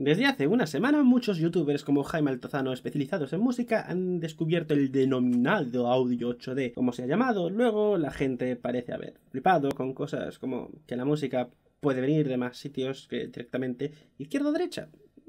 Desde hace una semana, muchos youtubers como Jaime Altozano, especializados en música, han descubierto el denominado audio 8D, como se ha llamado. Luego, la gente parece haber flipado con cosas como que la música puede venir de más sitios que directamente izquierda o derecha.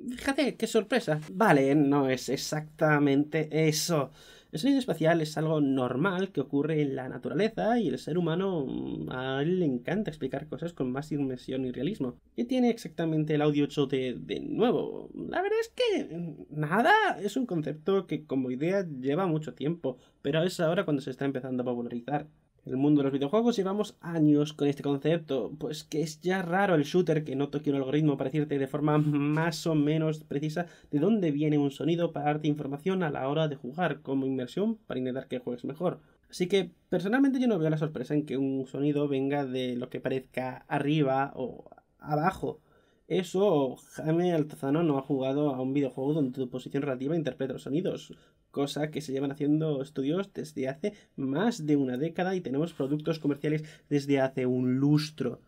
Fíjate, qué sorpresa. Vale, no es exactamente eso. El sonido espacial es algo normal que ocurre en la naturaleza y el ser humano mm, a él le encanta explicar cosas con más inmersión y realismo. ¿Qué tiene exactamente el audio 8 de, de nuevo? La verdad es que mm, nada, es un concepto que como idea lleva mucho tiempo, pero es ahora cuando se está empezando a popularizar el mundo de los videojuegos llevamos años con este concepto, pues que es ya raro el shooter que no toque un algoritmo para decirte de forma más o menos precisa de dónde viene un sonido para darte información a la hora de jugar como inmersión para intentar que juegues mejor. Así que personalmente yo no veo la sorpresa en que un sonido venga de lo que parezca arriba o abajo. Eso, Jaime Altozano no ha jugado a un videojuego donde tu posición relativa interpreta los sonidos, cosa que se llevan haciendo estudios desde hace más de una década y tenemos productos comerciales desde hace un lustro.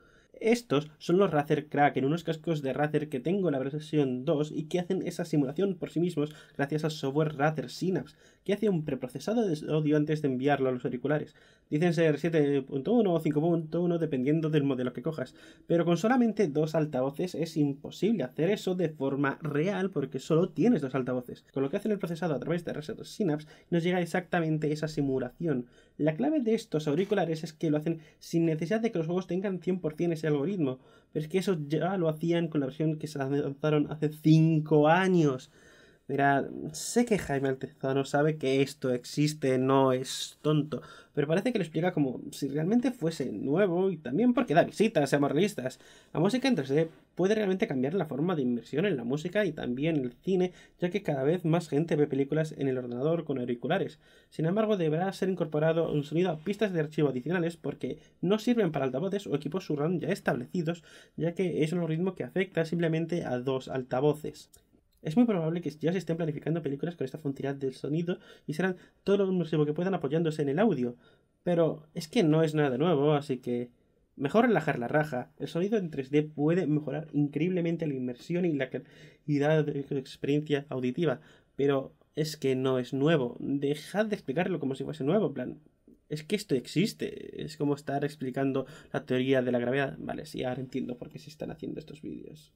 Estos son los Razer Kraken, unos cascos de Razer que tengo en la versión 2 y que hacen esa simulación por sí mismos gracias al software Razer Synapse, que hace un preprocesado de audio antes de enviarlo a los auriculares. Dicen ser 7.1 o 5.1 dependiendo del modelo que cojas, pero con solamente dos altavoces es imposible hacer eso de forma real porque solo tienes dos altavoces. Con lo que hacen el procesado a través de Razer Synapse nos llega exactamente esa simulación. La clave de estos auriculares es que lo hacen sin necesidad de que los juegos tengan 100% ese algoritmo. Pero es que eso ya lo hacían con la versión que se lanzaron hace 5 años Mira, sé que Jaime Altezano sabe que esto existe, no es tonto, pero parece que lo explica como si realmente fuese nuevo y también porque da visitas, seamos realistas. La música en 3D puede realmente cambiar la forma de inmersión en la música y también el cine, ya que cada vez más gente ve películas en el ordenador con auriculares. Sin embargo, deberá ser incorporado un sonido a pistas de archivo adicionales porque no sirven para altavoces o equipos surround ya establecidos, ya que es un ritmo que afecta simplemente a dos altavoces. Es muy probable que ya se estén planificando películas con esta funcionalidad del sonido y serán todo lo inmersivo que puedan apoyándose en el audio. Pero es que no es nada nuevo, así que mejor relajar la raja. El sonido en 3D puede mejorar increíblemente la inmersión y la calidad de la eh, experiencia auditiva, pero es que no es nuevo. Dejad de explicarlo como si fuese nuevo, plan. Es que esto existe. Es como estar explicando la teoría de la gravedad. Vale, sí, ahora entiendo por qué se están haciendo estos vídeos.